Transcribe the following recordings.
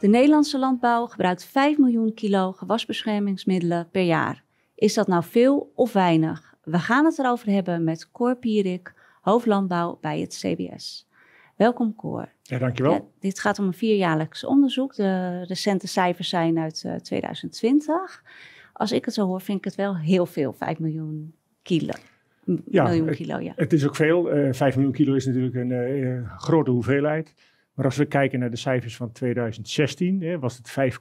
De Nederlandse landbouw gebruikt 5 miljoen kilo gewasbeschermingsmiddelen per jaar. Is dat nou veel of weinig? We gaan het erover hebben met Cor Pierik, hoofdlandbouw bij het CBS. Welkom Cor. Ja, dankjewel. dit gaat om een vierjaarlijks onderzoek. De recente cijfers zijn uit 2020. Eh, Als ik het zo hoor, vind ik het wel heel veel, 5 miljoen kilo. ja, miljoen kilo ja. Het, is ook veel. 5 eh, miljoen kilo is natuurlijk een eh, grote hoeveelheid. Maar als we kijken naar de cijfers van 2016, was het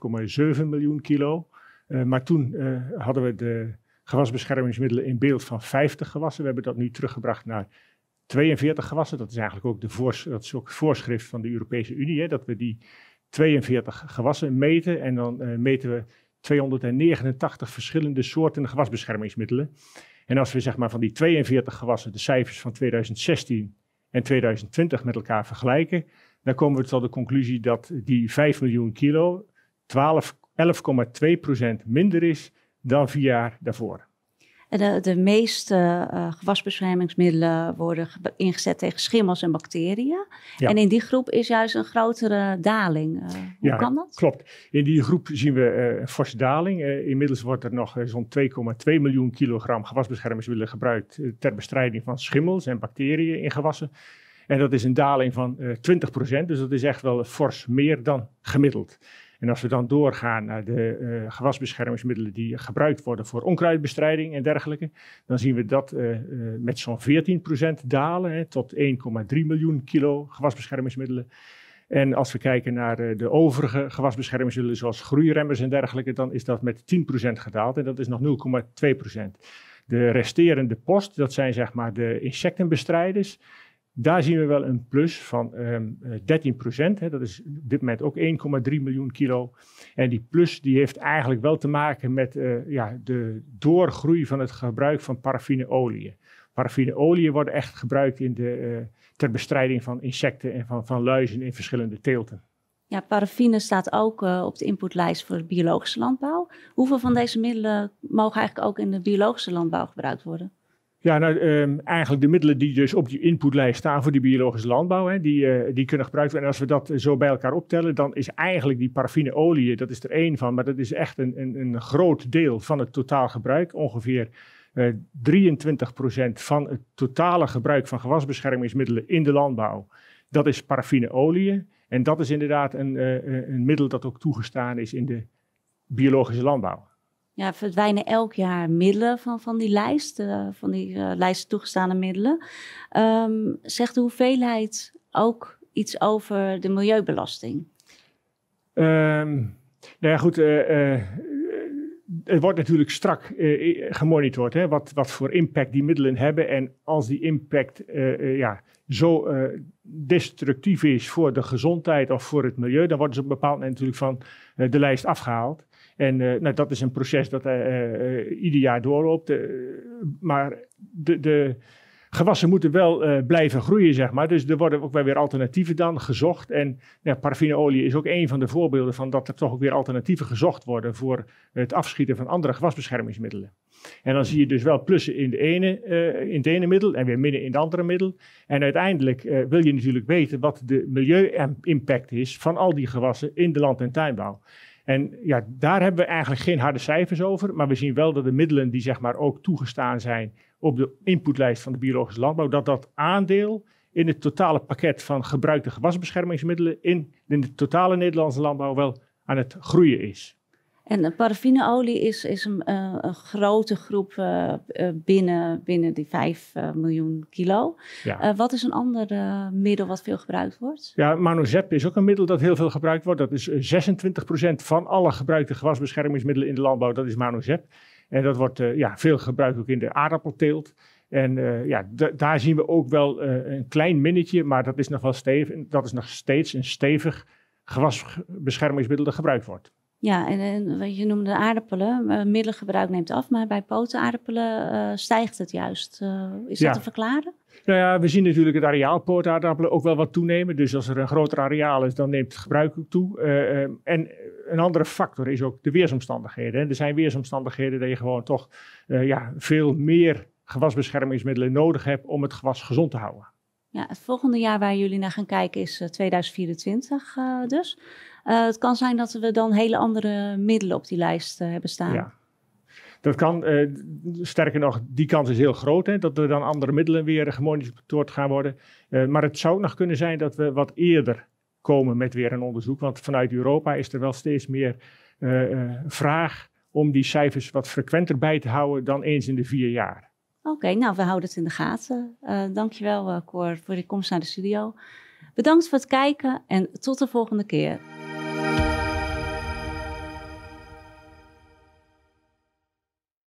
5,7 miljoen kilo. Eh, maar toen eh, hadden we de gewasbeschermingsmiddelen in beeld van 50 gewassen. We hebben dat nu teruggebracht naar 42 gewassen. Dat is eigenlijk ook de dat voorschrift van de Europese Unie, hè, dat we die 42 gewassen meten. En dan eh, meten we 289 verschillende soorten gewasbeschermingsmiddelen. En als we zeg maar van die 42 gewassen de cijfers van 2016 en 2020 met elkaar vergelijken, dan komen we tot de conclusie dat die 5 miljoen kilo 11,2% minder is dan vier jaar daarvoor. De, de meeste eh, gewasbeschermingsmiddelen worden ingezet tegen schimmels en bacteriën. En in die groep is juist een grotere daling. Eh, hoe kan dat? Klopt. In die groep zien we uh, een forse daling. inmiddels wordt er nog zo'n 2,2 miljoen kilogram gewasbeschermingsmiddelen gebruikt ter bestrijding van schimmels en bacteriën in gewassen. En dat is een daling van uh, eh, 20%, dus dat is echt wel fors meer dan gemiddeld. En als we dan doorgaan naar de uh, gewasbeschermingsmiddelen die gebruikt worden voor onkruidbestrijding en dergelijke, dan zien we dat eh, met zo'n 14% dalen hè, tot 1,3 miljoen kilo gewasbeschermingsmiddelen. En als we kijken naar de overige gewasbeschermingsmiddelen zoals groeiremmers en dergelijke, dan is dat met 10% gedaald en dat is nog 0,2%. De resterende post, dat zijn zeg maar de insectenbestrijders. Daar zien we wel een plus van 13 ehm, eh, procent. Dat is op dit moment ook 1,3 miljoen kilo. En die plus die heeft eigenlijk wel te maken met eh, ja, de doorgroei van het gebruik van paraffineolieën. Paraffineolieën worden echt gebruikt in de, eh, ter bestrijding van insecten en van, van luizen in verschillende teelten. Ja, paraffine staat ook op de inputlijst voor biologische landbouw. Hoeveel van deze middelen mogen eigenlijk ook in de biologische landbouw gebruikt worden? Ja, nou, ehm, eigenlijk de middelen die dus op die inputlijst staan voor die biologische landbouw, hè, die, eh, die kunnen gebruikt worden. En als we dat eh, zo bij elkaar optellen, dan is eigenlijk die paraffineolie, eh, dat is er één van, maar dat is echt een, een, een groot deel van het totaal gebruik. Ongeveer uh, 23% van het totale gebruik van gewasbeschermingsmiddelen in de landbouw, dat is paraffineolie. En dat is inderdaad een, een middel dat ook toegestaan is in de biologische landbouw ja, verdwijnen elk jaar middelen van, van die lijst, eh, van die uh, lijst toegestane middelen. Ehm, zegt de hoeveelheid ook iets over de milieubelasting? Ehm, nou ja, goed. Uh, het wordt natuurlijk strak gemonitord hè, wat, wat voor impact die middelen hebben. En als die impact ja, zo destructief is voor de gezondheid of voor het milieu, dan worden ze op een bepaald moment natuurlijk van de lijst afgehaald. En eh, nou, dat is een proces dat eh, eh, ieder jaar doorloopt. maar de, de gewassen moeten wel blijven groeien, zeg maar. Dus er worden ook wel weer alternatieven dan gezocht. En nou, paraffineolie is ook een van de voorbeelden van dat er toch ook weer alternatieven gezocht worden voor het afschieten van andere gewasbeschermingsmiddelen. En dan zie je dus wel plussen in, de ene, in het ene middel en weer minnen in het andere middel. En uiteindelijk wil je natuurlijk weten wat de milieu-impact is van al die gewassen in de land- en tuinbouw. En ja, daar hebben we eigenlijk geen harde cijfers over, maar we zien wel dat de middelen die zeg maar ook toegestaan zijn op de inputlijst van de biologische landbouw, dat dat aandeel in het totale pakket van gebruikte gewasbeschermingsmiddelen in, in de totale Nederlandse landbouw wel aan het groeien is. En paraffineolie is, is een, eh, een grote groep eh, eh, binnen, binnen die 5 miljoen kilo. wat is een ander middel wat veel gebruikt wordt? Ja, manozep is ook een middel dat heel veel gebruikt wordt. Dat is 26% van alle gebruikte gewasbeschermingsmiddelen in de landbouw, dat is manozep. En dat wordt ja, veel gebruikt ook in de aardappelteelt. En ja, daar zien we ook wel een klein minnetje, maar dat is nog wel stevig, dat is nog steeds een stevig gewasbeschermingsmiddel dat gebruikt wordt. Ja, en, wat je noemde aardappelen. Eh, Middelengebruik neemt af, maar bij potaardappelen eh, stijgt het juist. Eh, is dat te verklaren? Nou ja, we zien natuurlijk het areaal pootaardappelen ook wel wat toenemen. Dus als er een groter areaal is, dan neemt het gebruik ook toe. en een andere factor is ook de weersomstandigheden. En er zijn weersomstandigheden dat je gewoon toch ja, veel meer gewasbeschermingsmiddelen nodig hebt om het gewas gezond te houden. Ja, het volgende jaar waar jullie naar gaan kijken is 2024 dus. Eh, het kan zijn dat we dan hele andere middelen op die lijst eh, hebben staan. Ja. Dat kan, eh, sterker nog, die kans is heel groot hè, dat er dan andere middelen weer gemonitord gaan worden. maar het zou nog kunnen zijn dat we wat eerder komen met weer een onderzoek. Want vanuit Europa is er wel steeds meer vraag om die cijfers wat frequenter bij te houden dan eens in de vier jaar. Oké, nou we houden het in de gaten. dankjewel Cor voor je komst naar de studio. Bedankt voor het kijken en tot de volgende keer.